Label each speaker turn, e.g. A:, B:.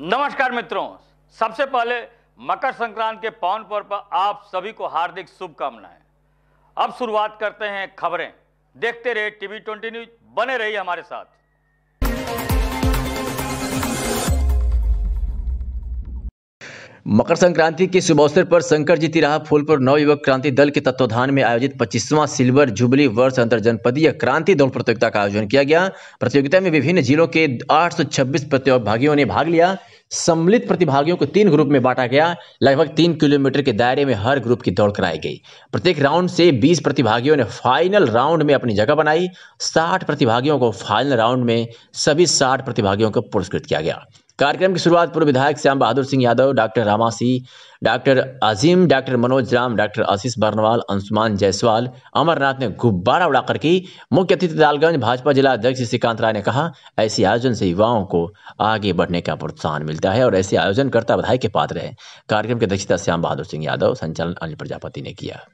A: नमस्कार मित्रों सबसे पहले मकर संक्रांति के पावन पर्व पर आप सभी को हार्दिक शुभकामनाएं अब शुरुआत करते हैं खबरें देखते रहे टीवी ट्वेंटी न्यूज बने रहिए हमारे साथ
B: मकर संक्रांति के शुभ अवसर पर शंकर जी तिराहा फूलपुर युवक क्रांति दल के तत्वाधान में आयोजित 25वां सिल्वर जुबली वर्ष अंतर जनपदीय क्रांति दौड़ प्रतियोगिता का आयोजन किया गया प्रतियोगिता में विभिन्न जिलों के 826 प्रतिभागियों ने भाग लिया सम्मिलित प्रतिभागियों को तीन ग्रुप में बांटा गया लगभग तीन किलोमीटर के दायरे में हर ग्रुप की दौड़ कराई गई प्रत्येक राउंड से 20 प्रतिभागियों ने फाइनल राउंड में अपनी जगह बनाई 60 प्रतिभागियों को फाइनल राउंड में सभी 60 प्रतिभागियों को पुरस्कृत किया गया कार्यक्रम की शुरुआत पूर्व विधायक Shyam Bahadur Singh Yadav doctor Rama Singh doctor Azeem doctor Manoj Ram doctor Ashish Barnwal Anshuman Jaiswal Amarnath ने गुब्बारा उड़ाकर की मुख्य अतिथि लालगंज भाजपा जिला अध्यक्ष श्रीकांत राय ने कहा ऐसे आयोजन से युवाओं को आगे बढ़ने का प्रोत्साहन मिलता है और ऐसे आयोजनकर्ता बधाई के पात्र है कार्यक्रम की अध्यक्षता श्याम बहादुर सिंह यादव संचालन अनिल प्रजापति ने किया